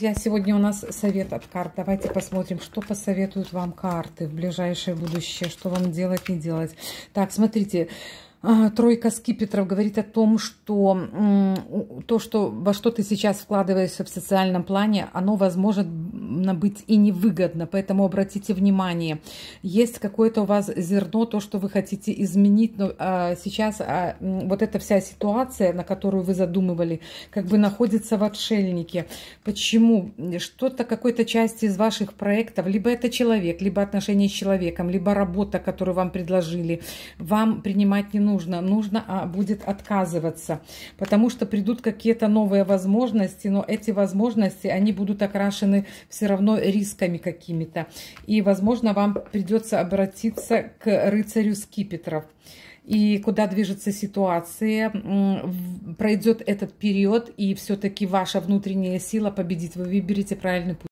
Я сегодня у нас совет от карт. Давайте посмотрим, что посоветуют вам карты в ближайшее будущее, что вам делать, не делать. Так, смотрите, а, тройка скипетров говорит о том, что то, что, во что ты сейчас вкладываешься в социальном плане, оно, возможно, выгодно быть и невыгодно. Поэтому обратите внимание, есть какое-то у вас зерно, то, что вы хотите изменить, но а, сейчас а, вот эта вся ситуация, на которую вы задумывали, как бы находится в отшельнике. Почему? Что-то какой-то части из ваших проектов, либо это человек, либо отношения с человеком, либо работа, которую вам предложили, вам принимать не нужно. Нужно а, будет отказываться, потому что придут какие-то новые возможности, но эти возможности, они будут окрашены все равно равно рисками какими-то. И, возможно, вам придется обратиться к рыцарю скипетров и куда движется ситуация, пройдет этот период, и все-таки ваша внутренняя сила победит. Вы выберете правильный путь.